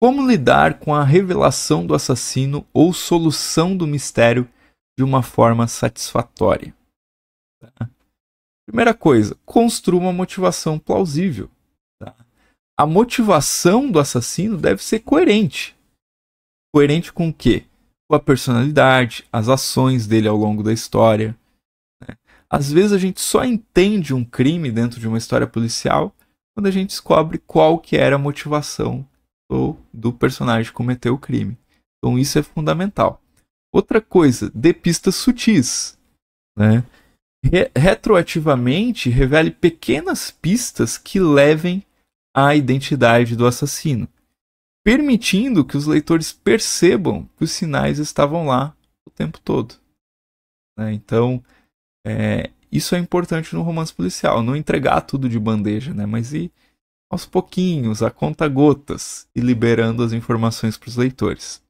Como lidar com a revelação do assassino ou solução do mistério de uma forma satisfatória? Tá? Primeira coisa, construa uma motivação plausível. Tá? A motivação do assassino deve ser coerente. Coerente com o quê? Com a personalidade, as ações dele ao longo da história. Né? Às vezes a gente só entende um crime dentro de uma história policial quando a gente descobre qual que era a motivação ou do personagem cometer o crime. Então isso é fundamental. Outra coisa, dê pistas sutis. Né? Re retroativamente, revele pequenas pistas que levem à identidade do assassino, permitindo que os leitores percebam que os sinais estavam lá o tempo todo. Né? Então, é, isso é importante no romance policial, não entregar tudo de bandeja, né? mas e aos pouquinhos, a conta gotas, e liberando as informações para os leitores.